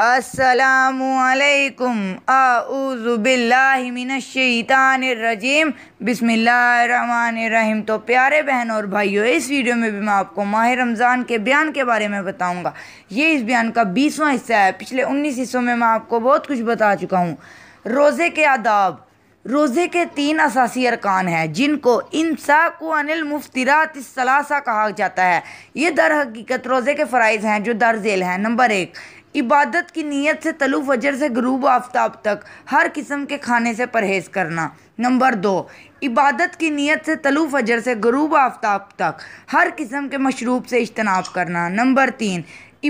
السلام علیکم اعوذ باللہ من الشیطان الرجیم بسم اللہ الرحمن الرحیم تو پیارے بہن اور بھائیوں اس ویڈیو میں بھی میں آپ کو ماہ رمضان کے بیان کے بارے میں بتاؤں گا یہ اس بیان کا بیسواں حصہ ہے پچھلے انیس حصوں میں میں آپ کو بہت کچھ بتا چکا ہوں روزے کے آداب روزے کے تین اساسی ارکان ہیں جن کو انصاخ کو انل مفتراط اصطلاح کہا جاتا ہے یہ در حقیقت روزے کے فرائض ہیں جو در ذیل ہیں نمبر ایک عبادت کی نیت سے طلوع فجر سے غروب آفتاب تک ہر قسم کے کھانے سے پرہیز کرنا نمبر دو عبادت کی نیت سے طلوع فجر سے غروب آفتاب تک ہر قسم کے مشروب سے اجتناب کرنا نمبر تین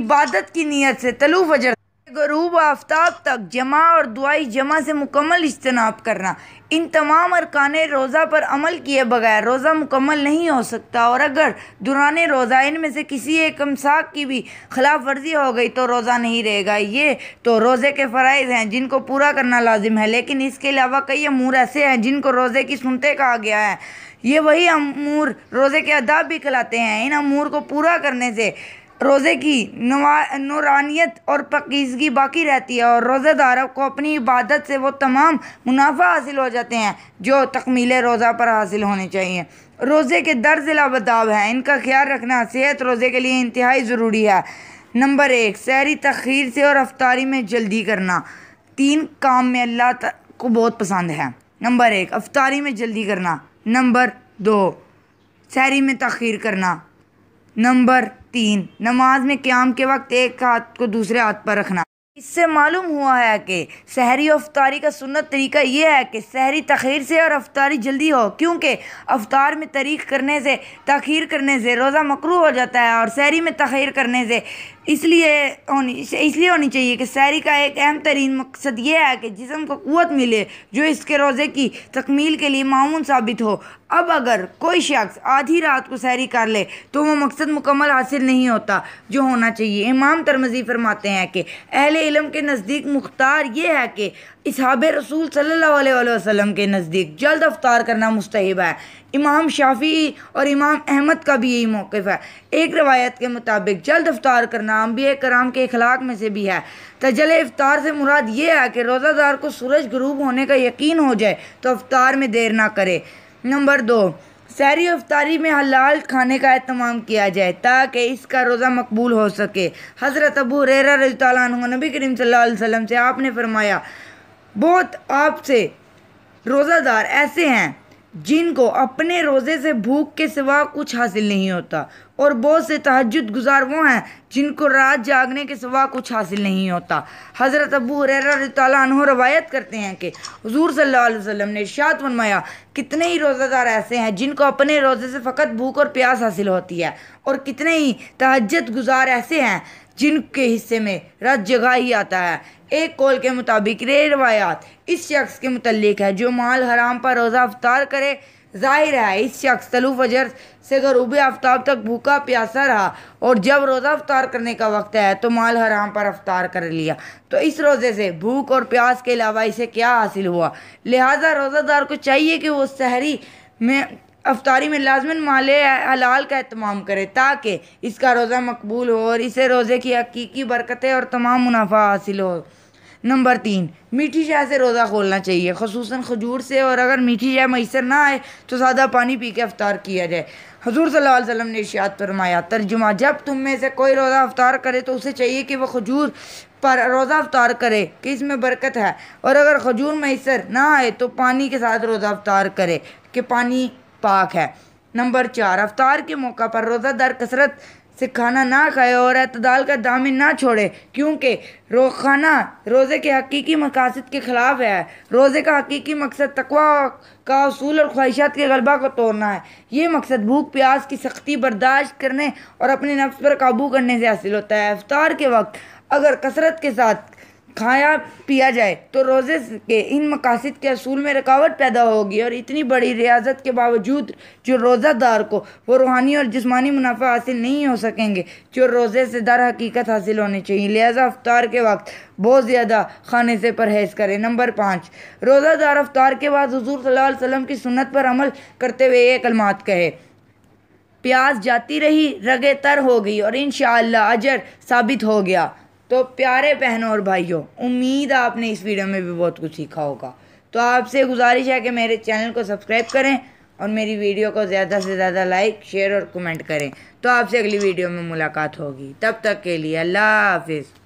عبادت کی نیت سے طلوع فجر غروب آفتاب تک جمع اور دعائی جمع سے مکمل اجتناب کرنا ان تمام ارکان روزہ پر عمل کیے بغیر روزہ مکمل نہیں ہو سکتا اور اگر دوران روزہ ان میں سے کسی ایک امساک کی بھی خلاف ورزی ہو گئی تو روزہ نہیں رہے گا یہ تو روزے کے فرائض ہیں جن کو پورا کرنا لازم ہے لیکن اس کے علاوہ کئی امور ایسے ہیں جن کو روزے کی سنتے کہا گیا ہے یہ وہی امور روزے کے عداب بھی کھلاتے ہیں ان امور کو پورا کرنے سے روزے کی نورانیت اور پکیزگی باقی رہتی ہے اور روزہ داروں کو اپنی عبادت سے وہ تمام منافع حاصل ہو جاتے ہیں جو تکمیل روزہ پر حاصل ہونے چاہیے روزے کے درز لابداب ہیں ان کا خیال رکھنا صحت روزے کے لیے انتہائی ضروری ہے نمبر ایک سہری تخیر سے اور افطاری میں جلدی کرنا تین کام میں اللہ کو بہت پسند ہے نمبر ایک افطاری میں جلدی کرنا نمبر دو سہری میں تخیر کرنا نمبر تین نماز میں قیام کے وقت ایک ہاتھ کو دوسرے ہاتھ پر رکھنا اس سے معلوم ہوا ہے کہ سہری و افطاری کا سنت طریقہ یہ ہے کہ سہری تخیر سے اور افطاری جلدی ہو کیونکہ افطار میں تاریخ کرنے سے تاخیر کرنے سے روزہ مکرو ہو جاتا ہے اور سہری میں تخیر کرنے سے اس لیے ہونی اس لیے ہونی چاہیے کہ سیری کا ایک اہم ترین مقصد یہ ہے کہ جسم کو قوت ملے جو اس کے روزے کی تکمیل کے لیے معاون ثابت ہو اب اگر کوئی شخص آدھی رات کو سیری کر لے تو وہ مقصد مکمل حاصل نہیں ہوتا جو ہونا چاہیے امام ترمزی فرماتے ہیں کہ اہل علم کے نزدیک مختار یہ ہے کہ اصحاب رسول صلی اللہ علیہ وآلہ وسلم کے نزدیک جلد افطار کرنا مستحب ہے امام شافی اور امام احمد کا بھی یہی موقف ہے ایک روایت کے مطابق جلد افطار کرنا انبیاء کرام کے اخلاق میں سے بھی ہے تجل افطار سے مراد یہ ہے کہ روزہ دار کو سورج غروب ہونے کا یقین ہو جائے تو افطار میں دیر نہ کرے نمبر دو سہری افطاری میں حلال کھانے کا اہتمام کیا جائے تاکہ اس کا روزہ مقبول ہو سکے حضرت ابو ریرا اللہ عنہ نبی کریم صلی اللہ علیہ وسلم سے آپ نے فرمایا بہت آپ سے روزہ دار ایسے ہیں جن کو اپنے روزے سے بھوک کے سوا کچھ حاصل نہیں ہوتا اور بہت سے تہجد گزار وہ ہیں جن کو رات جاگنے کے سوا کچھ حاصل نہیں ہوتا حضرت ابو رضی تعالیٰ عنہ روایت کرتے ہیں کہ حضور صلی اللہ علیہ وسلم نے ارشاد ونمایا کتنے ہی روزہ دار ایسے ہیں جن کو اپنے روزے سے فقط بھوک اور پیاس حاصل ہوتی ہے اور کتنے ہی تہجد گزار ایسے ہیں جن کے حصے میں رج جگہ ہی آتا ہے ایک کول کے مطابق رے روایات اس شخص کے متعلق ہے جو مال حرام پر روزہ افطار کرے ظاہر ہے اس شخص طلوع فجر سے غروب آفتاب تک بھوکا پیاسا رہا اور جب روزہ افطار کرنے کا وقت ہے تو مال حرام پر افطار کر لیا تو اس روزے سے بھوک اور پیاس کے علاوہ اسے کیا حاصل ہوا لہٰذا روزہ دار کو چاہیے کہ وہ سحری میں افطاری میں لازمین مال حلال کا اہتمام کرے تاکہ اس کا روزہ مقبول ہو اور اسے روزے کی حقیقی برکتیں اور تمام منافع حاصل ہو نمبر تین میٹھی چائے سے روزہ کھولنا چاہیے خصوصاً کھجور سے اور اگر میٹھی چائے میسر نہ آئے تو سادہ پانی پی کے افطار کیا جائے حضور صلی اللہ علیہ وسلم نے اشیات فرمایا ترجمہ جب تم میں سے کوئی روزہ افطار کرے تو اسے چاہیے کہ وہ کھجور پر روزہ افطار کرے کہ اس میں برکت ہے اور اگر کھجور میسر نہ آئے تو پانی کے ساتھ روزہ افطار کرے کہ پانی پاک ہے نمبر چار افطار کے موقع پر روزہ دار کثرت سے کھانا نہ کھائے اور اعتدال کا دامن نہ چھوڑے کیونکہ کھانا روزے کے حقیقی مقاصد کے خلاف ہے روزے کا حقیقی مقصد تقوا کا اصول اور خواہشات کے غلبہ کو توڑنا ہے یہ مقصد بھوک پیاس کی سختی برداشت کرنے اور اپنے نفس پر قابو کرنے سے حاصل ہوتا ہے افطار کے وقت اگر کثرت کے ساتھ کھایا پیا جائے تو روزے کے ان مقاصد کے اصول میں رکاوٹ پیدا ہوگی اور اتنی بڑی ریاضت کے باوجود جو روزہ دار کو وہ روحانی اور جسمانی منافع حاصل نہیں ہو سکیں گے جو روزے سے در حقیقت حاصل ہونے چاہیے لہذا افطار کے وقت بہت زیادہ خانے سے پرہیز کریں نمبر پانچ روزہ دار افطار کے بعد حضور صلی اللہ علیہ وسلم کی سنت پر عمل کرتے ہوئے ایک کلمات کہے پیاس جاتی رہی رگے تر ہو گئی اور انشاءاللہ اجر ثابت ہو گیا تو پیارے بہنوں اور بھائیوں امید آپ نے اس ویڈیو میں بھی بہت کچھ سیکھا ہوگا تو آپ سے گزارش ہے کہ میرے چینل کو سبسکرائب کریں اور میری ویڈیو کو زیادہ سے زیادہ لائک شیئر اور کمنٹ کریں تو آپ سے اگلی ویڈیو میں ملاقات ہوگی تب تک کے لیے اللہ حافظ